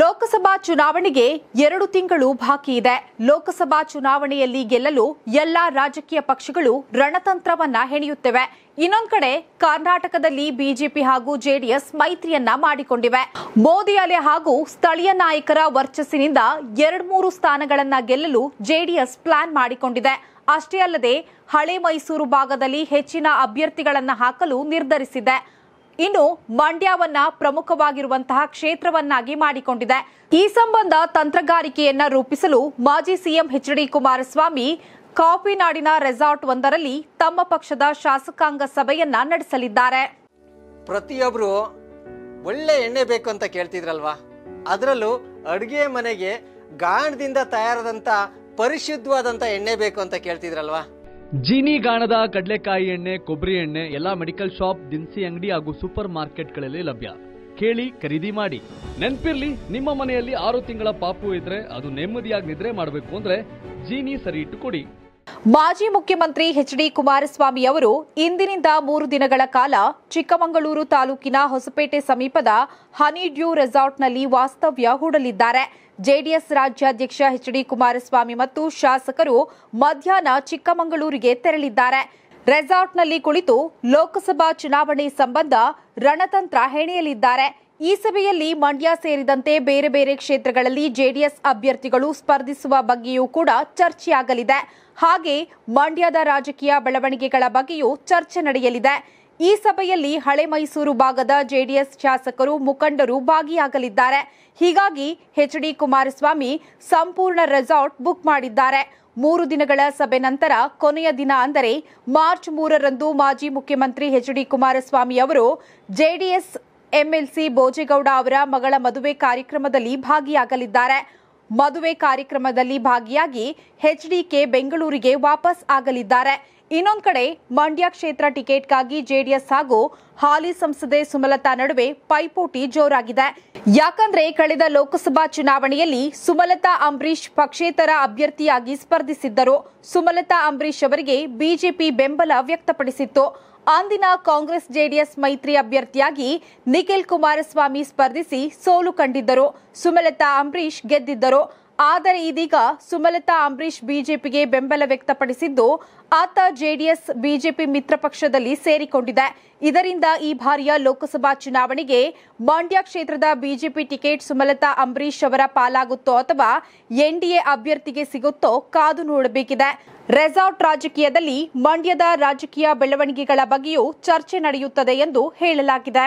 ಲೋಕಸಭಾ ಚುನಾವಣೆಗೆ ಎರಡು ತಿಂಗಳು ಬಾಕಿ ಇದೆ ಲೋಕಸಭಾ ಚುನಾವಣೆಯಲ್ಲಿ ಗೆಲ್ಲಲು ಎಲ್ಲ ರಾಜಕೀಯ ಪಕ್ಷಗಳು ರಣತಂತ್ರವನ್ನ ಹೆಣೆಯುತ್ತಿವೆ ಇನ್ನೊಂದು ಕಡೆ ಕರ್ನಾಟಕದಲ್ಲಿ ಬಿಜೆಪಿ ಹಾಗೂ ಜೆಡಿಎಸ್ ಮೈತ್ರಿಯನ್ನ ಮಾಡಿಕೊಂಡಿವೆ ಮೋದಿ ಅಲೆ ಹಾಗೂ ಸ್ಥಳೀಯ ನಾಯಕರ ವರ್ಚಸ್ಸಿನಿಂದ ಎರಡು ಮೂರು ಸ್ಥಾನಗಳನ್ನ ಗೆಲ್ಲಲು ಜೆಡಿಎಸ್ ಪ್ಲಾನ್ ಮಾಡಿಕೊಂಡಿದೆ ಅಷ್ಟೇ ಅಲ್ಲದೆ ಹಳೆ ಮೈಸೂರು ಭಾಗದಲ್ಲಿ ಹೆಚ್ಚಿನ ಅಭ್ಯರ್ಥಿಗಳನ್ನ ಹಾಕಲು ನಿರ್ಧರಿಸಿದೆ ಇನ್ನು ಮಂಡ್ಯವನ್ನ ಪ್ರಮುಖವಾಗಿರುವಂತಹ ಕ್ಷೇತ್ರವನ್ನಾಗಿ ಮಾಡಿಕೊಂಡಿದೆ ಈ ಸಂಬಂಧ ತಂತ್ರಗಾರಿಕೆಯನ್ನ ರೂಪಿಸಲು ಮಾಜಿ ಸಿಎಂ ಎಚ್ ಡಿ ಕುಮಾರಸ್ವಾಮಿ ಕಾಪಿನಾಡಿನ ರೆಸಾರ್ಟ್ ಒಂದರಲ್ಲಿ ತಮ್ಮ ಪಕ್ಷದ ಶಾಸಕಾಂಗ ಸಭೆಯನ್ನ ನಡೆಸಲಿದ್ದಾರೆ ಪ್ರತಿಯೊಬ್ರು ಒಳ್ಳೆ ಎಣ್ಣೆ ಬೇಕು ಅಂತ ಕೇಳ್ತಿದ್ರಲ್ವಾ ಅದರಲ್ಲೂ ಅಡುಗೆ ಮನೆಗೆ ಗಾಣದಿಂದ ತಯಾರಾದಂಥ ಪರಿಶುದ್ಧವಾದಂತ ಎಣ್ಣೆ ಬೇಕು ಅಂತ ಕೇಳ್ತಿದ್ರಲ್ವಾ ಜೀನಿ ಗಾಣದ ಕಡಲೆಕಾಯಿ ಎಣ್ಣೆ ಕೊಬ್ಬರಿ ಎಣ್ಣೆ ಎಲ್ಲಾ ಮೆಡಿಕಲ್ ಶಾಪ್ ದಿನಸಿ ಅಂಗಡಿ ಹಾಗೂ ಸೂಪರ್ ಮಾರ್ಕೆಟ್ಗಳಲ್ಲಿ ಲಭ್ಯ ಕೇಳಿ ಖರೀದಿ ಮಾಡಿ ನೆನ್ಪಿರ್ಲಿ ನಿಮ್ಮ ಮನೆಯಲ್ಲಿ ಆರು ತಿಂಗಳ ಪಾಪು ಇದ್ರೆ ಅದು ನೆಮ್ಮದಿಯಾಗಿ ನಿದ್ರೆ ಮಾಡಬೇಕು ಅಂದ್ರೆ ಜೀನಿ ಸರಿ ಇಟ್ಟು ಕೊಡಿ ಮಾಜಿ ಮುಖ್ಯಮಂತ್ರಿ ಎಚ್ ಡಿ ಕುಮಾರಸ್ವಾಮಿ ಅವರು ಇಂದಿನಿಂದ ಮೂರು ದಿನಗಳ ಕಾಲ ಚಿಕ್ಕಮಗಳೂರು ತಾಲೂಕಿನ ಹೊಸಪೇಟೆ ಸಮೀಪದ ಹನಿ ಡ್ಯೂ ರೆಸಾರ್ಟ್ನಲ್ಲಿ ವಾಸ್ತವ್ಯ ಹೂಡಲಿದ್ದಾರೆ ಜೆಡಿಎಸ್ ರಾಜ್ಯಾಧ್ಯಕ್ಷ ಎಚ್ ಡಿ ಕುಮಾರಸ್ವಾಮಿ ಮತ್ತು ಶಾಸಕರು ಮಧ್ಯಾಹ್ನ ಚಿಕ್ಕಮಗಳೂರಿಗೆ ತೆರಳಿದ್ದಾರೆ ರೆಸಾರ್ಟ್ನಲ್ಲಿ ಕುಳಿತು ಲೋಕಸಭಾ ಚುನಾವಣೆ ಸಂಬಂಧ ರಣತಂತ್ರ ಹೆಣೆಯಲಿದ್ದಾರೆ ಈ ಸಭೆಯಲ್ಲಿ ಮಂಡ್ಯ ಸೇರಿದಂತೆ ಬೇರೆ ಬೇರೆ ಕ್ಷೇತ್ರಗಳಲ್ಲಿ ಜೆಡಿಎಸ್ ಅಭ್ಯರ್ಥಿಗಳು ಸ್ಪರ್ಧಿಸುವ ಬಗ್ಗೆಯೂ ಕೂಡ ಚರ್ಚೆಯಾಗಲಿದೆ ಹಾಗೆ ಮಂಡ್ಯದ ರಾಜಕೀಯ ಬೆಳವಣಿಗೆಗಳ ಬಗ್ಗೆಯೂ ಚರ್ಚೆ ನಡೆಯಲಿದೆ ಈ ಸಭೆಯಲ್ಲಿ ಹಳೆ ಮೈಸೂರು ಭಾಗದ ಜೆಡಿಎಸ್ ಶಾಸಕರು ಮುಖಂಡರು ಭಾಗಿಯಾಗಲಿದ್ದಾರೆ ಹೀಗಾಗಿ ಎಚ್ ಡಿ ಕುಮಾರಸ್ವಾಮಿ ಸಂಪೂರ್ಣ ರೆಸಾರ್ಟ್ ಬುಕ್ ಮಾಡಿದ್ದಾರೆ ಮೂರು ದಿನಗಳ ಸಭೆ ನಂತರ ಕೊನೆಯ ದಿನ ಅಂದರೆ ಮಾರ್ಚ್ ಮೂರರಂದು ಮಾಜಿ ಮುಖ್ಯಮಂತ್ರಿ ಎಚ್ ಡಿ ಕುಮಾರಸ್ವಾಮಿ ಅವರು ಜೆಡಿಎಸ್ ಎಂಎಲ್ಸಿ ಭೋಜೇಗೌಡ ಅವರ ಮಗಳ ಮದುವೆ ಕಾರ್ಯಕ್ರಮದಲ್ಲಿ ಭಾಗಿಯಾಗಲಿದ್ದಾರೆ ಮದುವೆ ಕಾರ್ಯಕ್ರಮದಲ್ಲಿ ಭಾಗಿಯಾಗಿ ಎಚ್ಡಿಕೆ ಬೆಂಗಳೂರಿಗೆ ವಾಪಸ್ ಆಗಲಿದ್ದಾರೆ ಇನ್ನೊಂದು ಕಡೆ ಮಂಡ್ಯ ಕ್ಷೇತ್ರ ಟಿಕೆಟ್ಗಾಗಿ ಜೆಡಿಎಸ್ ಹಾಗೂ ಹಾಲಿ ಸಂಸದೆ ಸುಮಲತಾ ನಡುವೆ ಪೈಪೋಟಿ ಜೋರಾಗಿದೆ ಯಾಕಂದ್ರೆ ಕಳೆದ ಲೋಕಸಭಾ ಚುನಾವಣೆಯಲ್ಲಿ ಸುಮಲತಾ ಅಂಬರೀಷ್ ಪಕ್ಷೇತರ ಅಭ್ಯರ್ಥಿಯಾಗಿ ಸ್ಪರ್ಧಿಸಿದ್ದರು ಸುಮಲತಾ ಅಂಬರೀಷ್ ಅವರಿಗೆ ಬಿಜೆಪಿ ಬೆಂಬಲ ವ್ಯಕ್ತಪಡಿಸಿತ್ತು ಅಂದಿನ ಕಾಂಗ್ರೆಸ್ ಜೆಡಿಎಸ್ ಮೈತ್ರಿ ಅಭ್ಯರ್ಥಿಯಾಗಿ ನಿಖಿಲ್ ಕುಮಾರಸ್ವಾಮಿ ಸ್ಪರ್ಧಿಸಿ ಸೋಲು ಕಂಡಿದ್ದರು ಸುಮಲತಾ ಅಂಬರೀಶ್ ಗೆದ್ದಿದ್ದರು ಆದರೆ ಇದೀಗ ಸುಮಲತಾ ಅಂಬರೀಶ್ ಬಿಜೆಪಿಗೆ ಬೆಂಬಲ ವ್ಯಕ್ತಪಡಿಸಿದ್ದು ಆತ ಜೆಡಿಎಸ್ ಬಿಜೆಪಿ ಮಿತ್ರ ಪಕ್ಷದಲ್ಲಿ ಸೇರಿಕೊಂಡಿದೆ ಇದರಿಂದ ಈ ಬಾರಿಯ ಲೋಕಸಭಾ ಚುನಾವಣೆಗೆ ಮಂಡ್ಯ ಕ್ಷೇತ್ರದ ಬಿಜೆಪಿ ಟಿಕೆಟ್ ಸುಮಲತಾ ಅಂಬರೀಶ್ ಅವರ ಪಾಲಾಗುತ್ತೋ ಅಥವಾ ಎನ್ಡಿಎ ಅಭ್ಯರ್ಥಿಗೆ ಸಿಗುತ್ತೋ ಕಾದು ನೋಡಬೇಕಿದೆ ರೆಸಾರ್ಟ್ ರಾಜಕೀಯದಲ್ಲಿ ಮಂಡ್ಯದ ರಾಜಕೀಯ ಬೆಳವಣಿಗೆಗಳ ಬಗ್ಗೆಯೂ ಚರ್ಚೆ ನಡೆಯುತ್ತದೆ ಎಂದು ಹೇಳಲಾಗಿದೆ